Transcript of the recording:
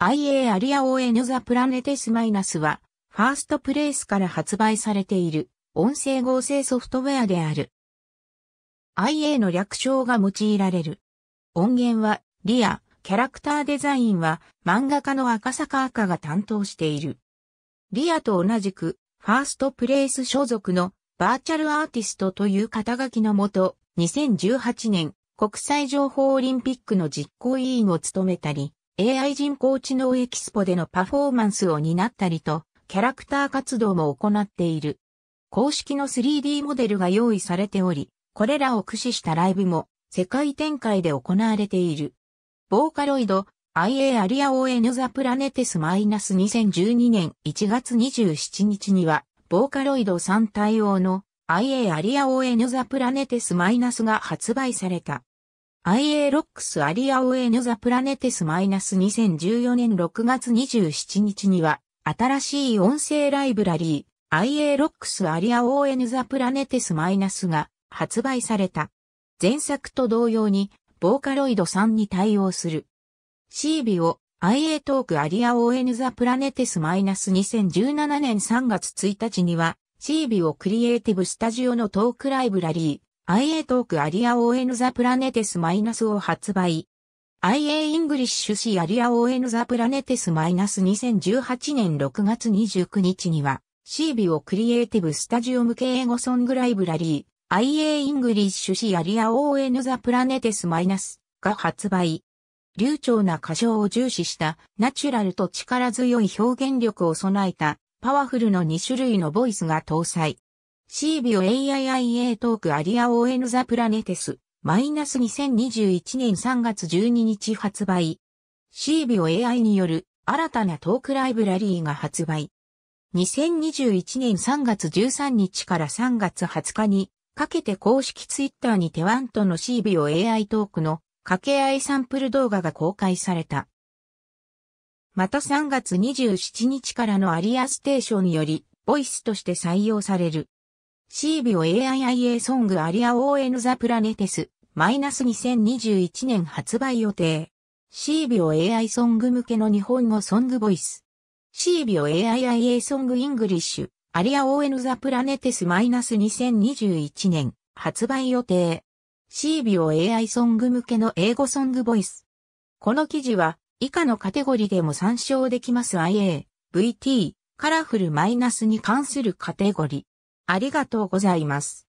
IA アリア ON ザプラネテスマイナスは、ファーストプレイスから発売されている音声合成ソフトウェアである。IA の略称が用いられる。音源は、リア、キャラクターデザインは漫画家の赤坂赤が担当している。リアと同じく、ファーストプレイス所属のバーチャルアーティストという肩書きのもと、2018年国際情報オリンピックの実行委員を務めたり、AI 人工知能エキスポでのパフォーマンスを担ったりと、キャラクター活動も行っている。公式の 3D モデルが用意されており、これらを駆使したライブも世界展開で行われている。ボーカロイド IA アリア ON ザプラネテス -2012 年1月27日には、ボーカロイド3対応の IA アリア ON ザプラネテスマイナスが発売された。IA ロックスアリアオエヌザプラネテスマイナス2014年6月27日には、新しい音声ライブラリー、IA ロックスアリアオエヌザプラネテスマイナスが発売された。前作と同様に、ボーカロイド3に対応する。シービを IA トークアリアオエヌザプラネテスマイナス2017年3月1日には、シービをクリエイティブスタジオのトークライブラリー、IA トークアリア ON ザプラネテスマイナスを発売。IA イングリッシュ誌アリア ON ザプラネテスマイナス2018年6月29日には、シービオクリエイティブスタジオ向け英語ソングライブラリー、IA イングリッシュ誌アリア ON ザプラネテスマイナスが発売。流暢な歌唱を重視したナチュラルと力強い表現力を備えたパワフルの2種類のボイスが搭載。シービオ AIIA トークアリアオーエヌザプラネテス、マイナス2021年3月12日発売。シービオ AI による新たなトークライブラリーが発売。2021年3月13日から3月20日にかけて公式ツイッターにテワントの c ビオ AI トークの掛け合いサンプル動画が公開された。また3月27日からのアリアステーションより、ボイスとして採用される。シービオ AIIA ソングアリア ON ザプラネテス、マイナス2021年発売予定。シービオ AI ソング向けの日本語ソングボイス。シービオ AIIA ソングイングリッシュ、アリア ON ザプラネテスマイナス2021年発売予定。シービオ AI ソング向けの英語ソングボイス。この記事は以下のカテゴリでも参照できます IA、VT、カラフルマイナスに関するカテゴリ。ありがとうございます。